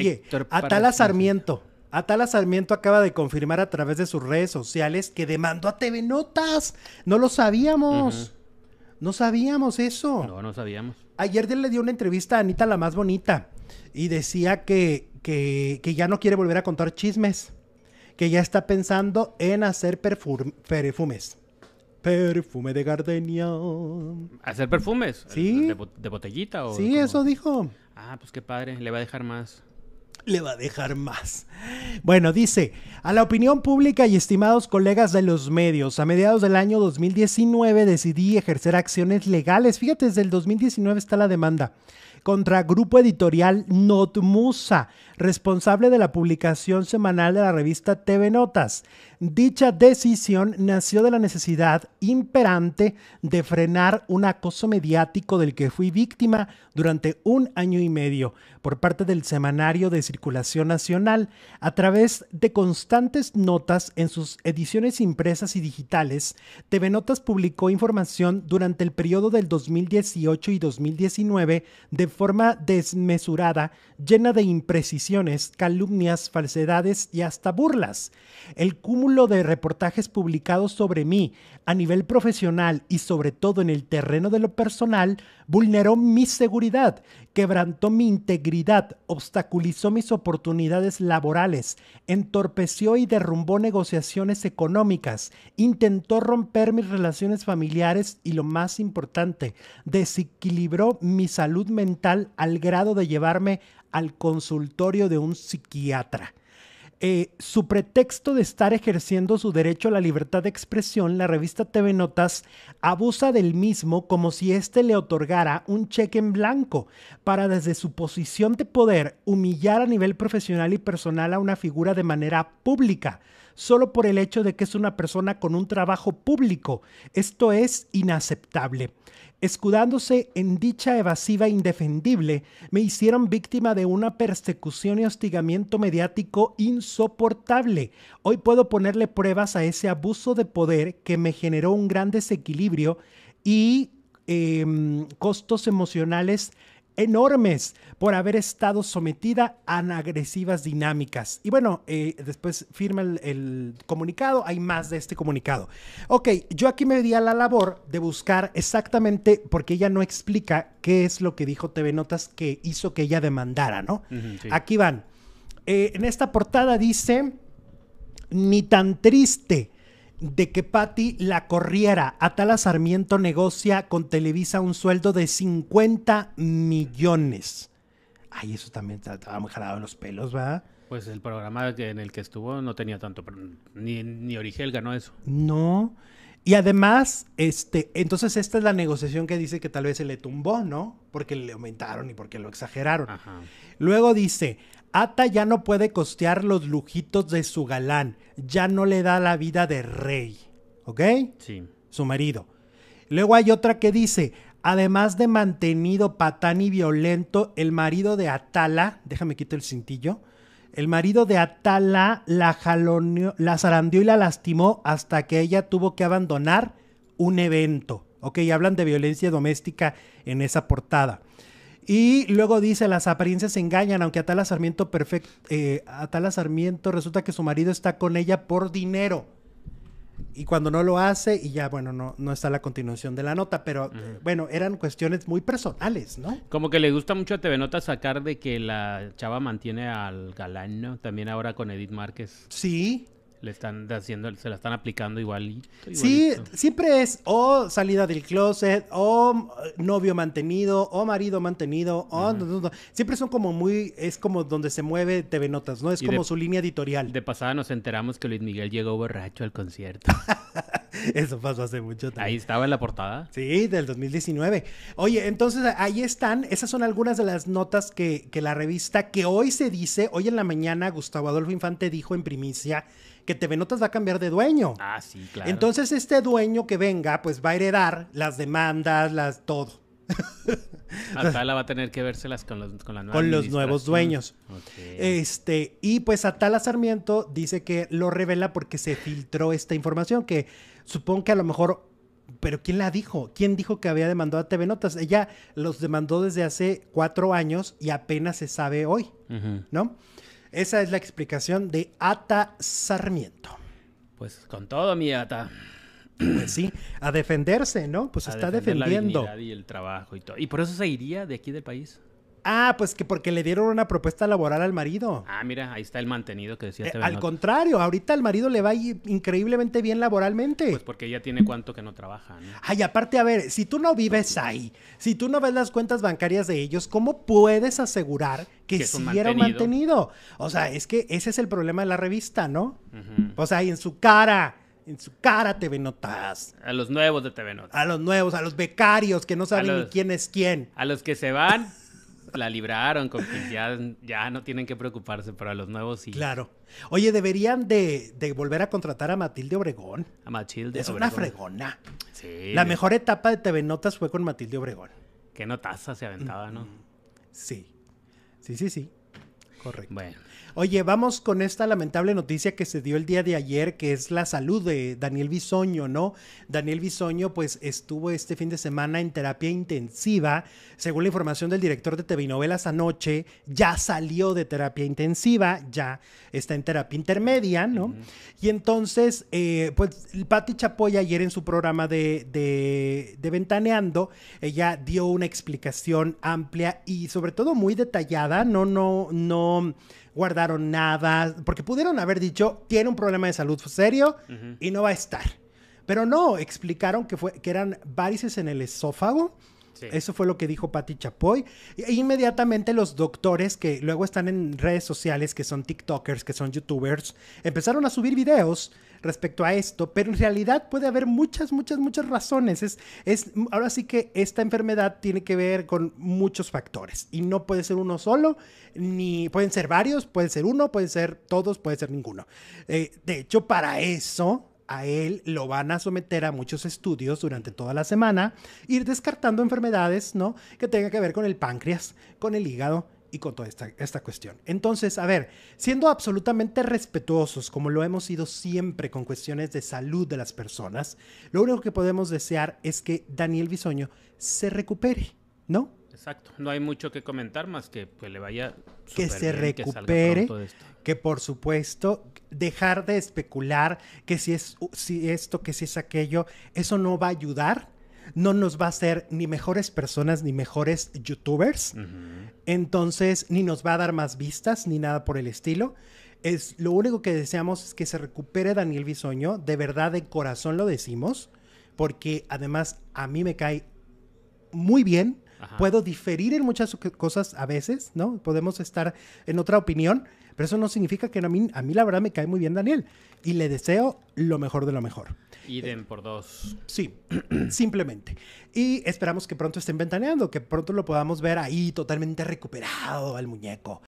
Oye, Atala Sarmiento. Atala Sarmiento acaba de confirmar a través de sus redes sociales que demandó a TV Notas. No lo sabíamos. No sabíamos eso. No, no sabíamos. Ayer le dio una entrevista a Anita la más bonita y decía que, que, ya no quiere volver a contar chismes, que ya está pensando en hacer perfumes. Perfume de gardenia. ¿Hacer perfumes? ¿Sí? ¿De, botellita o...? Sí, eso dijo. Ah, pues qué padre, le va a dejar más le va a dejar más. Bueno, dice, a la opinión pública y estimados colegas de los medios, a mediados del año 2019 decidí ejercer acciones legales. Fíjate, desde el 2019 está la demanda contra Grupo Editorial Notmusa, responsable de la publicación semanal de la revista TV Notas. Dicha decisión nació de la necesidad imperante de frenar un acoso mediático del que fui víctima durante un año y medio por parte del semanario de circulación nacional a través de constantes notas en sus ediciones impresas y digitales. TV Notas publicó información durante el periodo del 2018 y 2019 de forma desmesurada, llena de imprecisiones, calumnias, falsedades y hasta burlas. El cúmulo de reportajes publicados sobre mí a nivel profesional y sobre todo en el terreno de lo personal vulneró mi seguridad, quebrantó mi integridad, obstaculizó mis oportunidades laborales, entorpeció y derrumbó negociaciones económicas, intentó romper mis relaciones familiares y lo más importante, desequilibró mi salud mental al grado de llevarme al consultorio de un psiquiatra. Eh, su pretexto de estar ejerciendo su derecho a la libertad de expresión, la revista TV Notas abusa del mismo como si éste le otorgara un cheque en blanco para desde su posición de poder humillar a nivel profesional y personal a una figura de manera pública solo por el hecho de que es una persona con un trabajo público. Esto es inaceptable. Escudándose en dicha evasiva indefendible, me hicieron víctima de una persecución y hostigamiento mediático insoportable. Hoy puedo ponerle pruebas a ese abuso de poder que me generó un gran desequilibrio y em, costos emocionales enormes por haber estado sometida a agresivas dinámicas. Y bueno, eh, después firma el, comunicado, hay más de este comunicado. Ok, yo aquí me di a la labor de buscar exactamente, porque ella no explica qué es lo que dijo TV Notas que hizo que ella demandara, ¿no? Aquí van. Eh, en esta portada dice, ni tan triste de que Patti la corriera. Atala Sarmiento negocia con Televisa un sueldo de 50 millones. Ay, eso también estaba muy jalado en los pelos, ¿verdad? Pues el programa en el que estuvo no tenía tanto, ni, ni Origel ganó eso. No. Y además, este, entonces esta es la negociación que dice que tal vez se le tumbó, ¿no? Porque le aumentaron y porque lo exageraron. Luego dice, Ata ya no puede costear los lujitos de su galán, ya no le da la vida de rey, ¿ok? Sí. Su marido. Luego hay otra que dice, además de mantenido, patán y violento, el marido de Atala, déjame quito el cintillo, el marido de Atala la jaloneó, la zarandeó y la lastimó hasta que ella tuvo que abandonar un evento. Ok, hablan de violencia doméstica en esa portada. Y luego dice, las apariencias engañan, aunque Atala Sarmiento, perfect, eh, Atala Sarmiento resulta que su marido está con ella por dinero. Y cuando no lo hace, y ya, bueno, no, no está la continuación de la nota, pero eh, bueno, eran cuestiones muy personales, ¿no? Como que le gusta mucho a TV Nota sacar de que la chava mantiene al galán, ¿no? También ahora con Edith Márquez. Sí le están haciendo, se la están aplicando igual. Sí, siempre es o salida del closet, o eh, novio mantenido, o marido mantenido, o... Siempre son como muy, es como donde se mueve TV Notas, ¿no? Es como su línea editorial. De pasada nos enteramos que Luis Miguel llegó borracho al concierto. Eso pasó hace mucho tiempo. Ahí estaba en la portada. Sí, del 2019. Oye, entonces ahí están. Esas son algunas de las notas que, la revista que hoy se dice, hoy en la mañana Gustavo Adolfo Infante dijo en primicia que TV Notas va a cambiar de dueño. Ah, sí, claro. Entonces este dueño que venga, pues va a heredar las demandas, las todo. Atala va a tener que vérselas con los, con, los nuevos dueños. Este, y pues Atala Sarmiento dice que lo revela porque se filtró esta información, que Supongo que a lo mejor, pero ¿quién la dijo? ¿Quién dijo que había demandado a TV Notas? Ella los demandó desde hace cuatro años y apenas se sabe hoy, ¿no? Esa es la explicación de Ata Sarmiento. Pues con todo, mi Ata. Pues sí, a defenderse, ¿no? Pues está defendiendo. La dignidad y el trabajo y todo. ¿Y por eso se iría de aquí del país? Ah, pues que porque le dieron una propuesta laboral al marido. Ah, mira, ahí está el mantenido que decía. Eh, al contrario, ahorita al marido le va increíblemente bien laboralmente. Pues porque ella tiene cuánto que no trabaja. ¿no? Ay, aparte, a ver, si tú no vives ahí, si tú no ves las cuentas bancarias de ellos, ¿cómo puedes asegurar que, que sí mantenido. mantenido? O sea, es que ese es el problema de la revista, ¿no? O sea, en su cara. En su cara TV Notas. A los nuevos de TV Notas. A los nuevos, a los becarios que no saben ni quién es quién. A los que se van la libraron, con ya, no tienen que preocuparse, para los nuevos sí. Claro. Oye, deberían de, de volver a contratar a Matilde Obregón. A Matilde Es una fregona. Sí. La mejor etapa de TV Notas fue con Matilde Obregón. Qué notaza se aventaba, ¿no? Mm. Sí. Sí, sí, sí. Correcto. Bueno. Oye, vamos con esta lamentable noticia que se dio el día de ayer, que es la salud de Daniel Bisoño, ¿no? Daniel Bisoño, pues estuvo este fin de semana en terapia intensiva. Según la información del director de TV novelas anoche, ya salió de terapia intensiva, ya está en terapia intermedia, ¿no? Y entonces, eh, pues Patti Chapoy ayer en su programa de, de, de Ventaneando, ella dio una explicación amplia y sobre todo muy detallada, no, no, no guardaron nada, porque pudieron haber dicho, tiene un problema de salud serio y no va a estar. Pero no, explicaron que, fue, que eran varices en el esófago. Eso fue lo que dijo Patti Chapoy. E inmediatamente los doctores que luego están en redes sociales, que son TikTokers, que son YouTubers, empezaron a subir videos respecto a esto, pero en realidad puede haber muchas, muchas, muchas razones. Es, es, ahora sí que esta enfermedad tiene que ver con muchos factores y no puede ser uno solo, ni pueden ser varios, puede ser uno, puede ser todos, puede ser ninguno. Eh, de hecho, para eso a él lo van a someter a muchos estudios durante toda la semana, ir descartando enfermedades, ¿no? Que tengan que ver con el páncreas, con el hígado, y con toda esta, esta, cuestión. Entonces, a ver, siendo absolutamente respetuosos, como lo hemos sido siempre con cuestiones de salud de las personas, lo único que podemos desear es que Daniel Bisoño se recupere, ¿no? Exacto, no hay mucho que comentar más que que le vaya que se recupere, que, por supuesto dejar de especular que si es si esto, que si es aquello, eso no va a ayudar no nos va a hacer ni mejores personas ni mejores youtubers. Entonces, ni nos va a dar más vistas ni nada por el estilo. Es, lo único que deseamos es que se recupere Daniel Bisoño. De verdad, de corazón lo decimos. Porque además a mí me cae muy bien. Puedo diferir en muchas cosas a veces, ¿no? Podemos estar en otra opinión, pero eso no significa que a mí, a la verdad me cae muy bien Daniel y le deseo lo mejor de lo mejor. Idem por dos. Sí, simplemente. Y esperamos que pronto estén ventaneando, que pronto lo podamos ver ahí totalmente recuperado al muñeco.